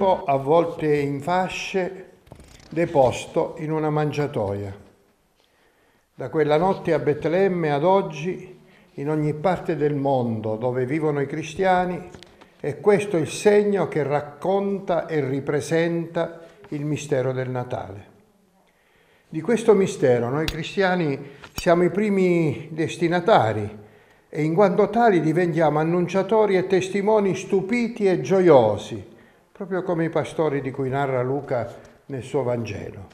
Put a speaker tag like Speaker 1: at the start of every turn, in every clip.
Speaker 1: bimbo, avvolte in fasce, deposto in una mangiatoia. Da quella notte a Betlemme ad oggi, in ogni parte del mondo dove vivono i cristiani, è questo il segno che racconta e ripresenta il mistero del Natale. Di questo mistero noi cristiani siamo i primi destinatari e in quanto tali diventiamo annunciatori e testimoni stupiti e gioiosi proprio come i pastori di cui narra Luca nel suo Vangelo.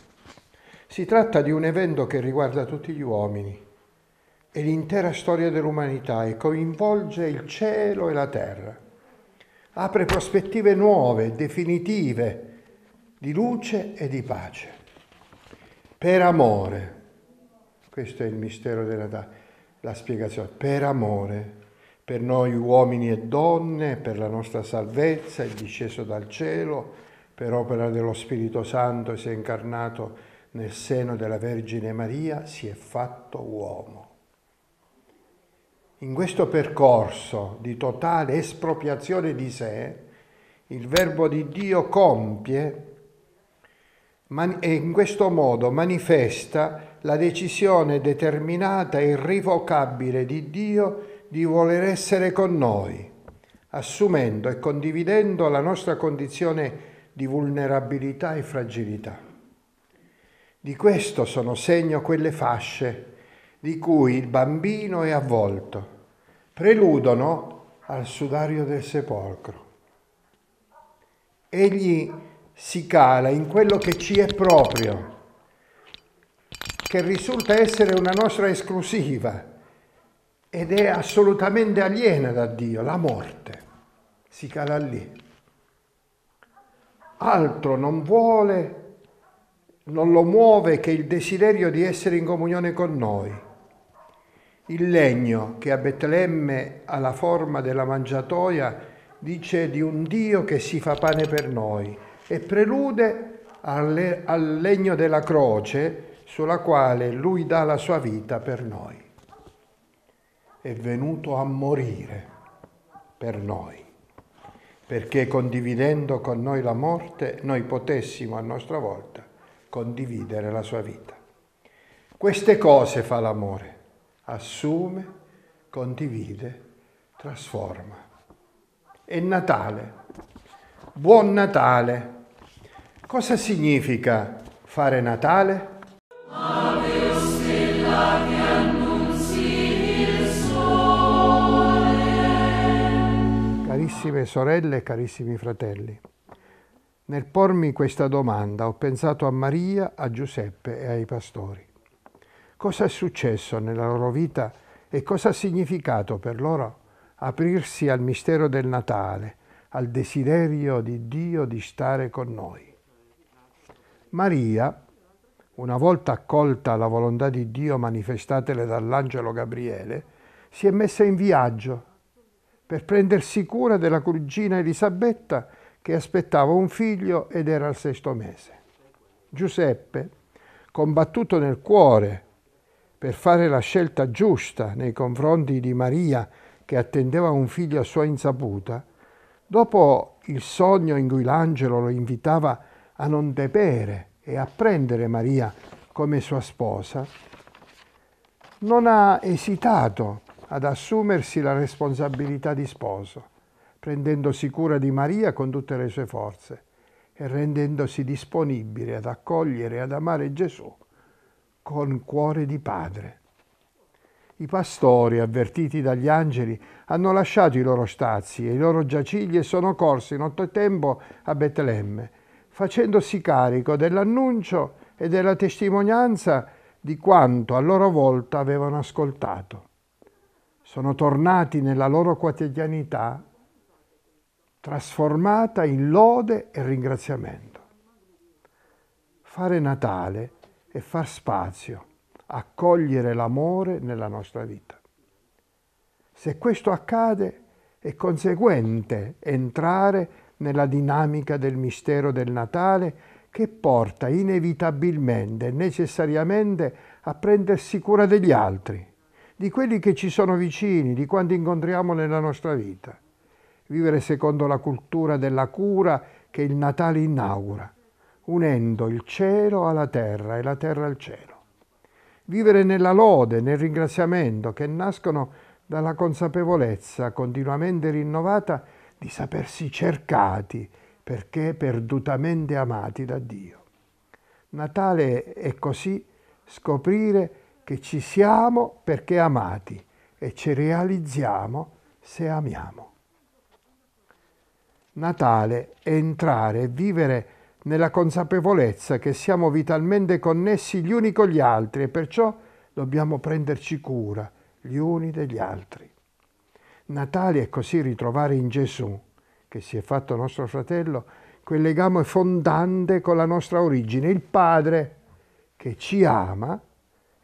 Speaker 1: Si tratta di un evento che riguarda tutti gli uomini e l'intera storia dell'umanità e coinvolge il cielo e la terra. Apre prospettive nuove, definitive, di luce e di pace. Per amore, questo è il mistero della la spiegazione, per amore per noi uomini e donne, per la nostra salvezza, è disceso dal cielo, per opera dello Spirito Santo si è incarnato nel seno della Vergine Maria, si è fatto uomo. In questo percorso di totale espropriazione di sé, il Verbo di Dio compie e in questo modo manifesta la decisione determinata e irrevocabile di Dio di voler essere con noi, assumendo e condividendo la nostra condizione di vulnerabilità e fragilità. Di questo sono segno quelle fasce di cui il bambino è avvolto, preludono al sudario del sepolcro. Egli si cala in quello che ci è proprio, che risulta essere una nostra esclusiva, ed è assolutamente aliena da Dio, la morte. Si cala lì. Altro non vuole, non lo muove che il desiderio di essere in comunione con noi. Il legno che a Betlemme ha la forma della mangiatoia dice di un Dio che si fa pane per noi e prelude al legno della croce sulla quale lui dà la sua vita per noi è venuto a morire per noi, perché condividendo con noi la morte, noi potessimo a nostra volta condividere la sua vita. Queste cose fa l'amore, assume, condivide, trasforma. È Natale, buon Natale. Cosa significa fare Natale? Carissime sorelle e carissimi fratelli, nel pormi questa domanda ho pensato a Maria, a Giuseppe e ai pastori. Cosa è successo nella loro vita e cosa ha significato per loro aprirsi al mistero del Natale, al desiderio di Dio di stare con noi? Maria, una volta accolta la volontà di Dio manifestatele dall'angelo Gabriele, si è messa in viaggio per prendersi cura della cugina Elisabetta che aspettava un figlio ed era al sesto mese. Giuseppe, combattuto nel cuore per fare la scelta giusta nei confronti di Maria che attendeva un figlio a sua insaputa, dopo il sogno in cui l'angelo lo invitava a non depere e a prendere Maria come sua sposa, non ha esitato ad assumersi la responsabilità di sposo, prendendosi cura di Maria con tutte le sue forze e rendendosi disponibile ad accogliere e ad amare Gesù con cuore di padre. I pastori, avvertiti dagli angeli, hanno lasciato i loro stazi e i loro giacigli e sono corsi nottetempo a Betlemme, facendosi carico dell'annuncio e della testimonianza di quanto a loro volta avevano ascoltato sono tornati nella loro quotidianità trasformata in lode e ringraziamento. Fare Natale è far spazio, accogliere l'amore nella nostra vita. Se questo accade è conseguente entrare nella dinamica del mistero del Natale che porta inevitabilmente, necessariamente, a prendersi cura degli altri di quelli che ci sono vicini, di quanti incontriamo nella nostra vita. Vivere secondo la cultura della cura che il Natale inaugura, unendo il cielo alla terra e la terra al cielo. Vivere nella lode, nel ringraziamento che nascono dalla consapevolezza continuamente rinnovata di sapersi cercati perché perdutamente amati da Dio. Natale è così scoprire che ci siamo perché amati e ci realizziamo se amiamo. Natale è entrare e vivere nella consapevolezza che siamo vitalmente connessi gli uni con gli altri e perciò dobbiamo prenderci cura gli uni degli altri. Natale è così ritrovare in Gesù, che si è fatto nostro fratello, quel legame fondante con la nostra origine, il Padre che ci ama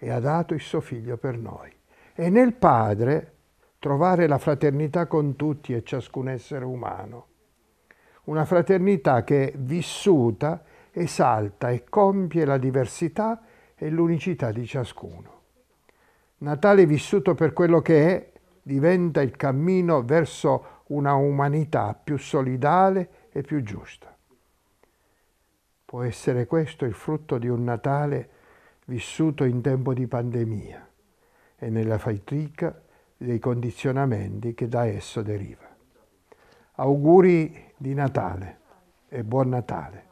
Speaker 1: e ha dato il suo figlio per noi. E nel Padre trovare la fraternità con tutti e ciascun essere umano. Una fraternità che vissuta esalta e compie la diversità e l'unicità di ciascuno. Natale vissuto per quello che è diventa il cammino verso una umanità più solidale e più giusta. Può essere questo il frutto di un Natale vissuto in tempo di pandemia e nella fatica dei condizionamenti che da esso deriva. Auguri di Natale e buon Natale.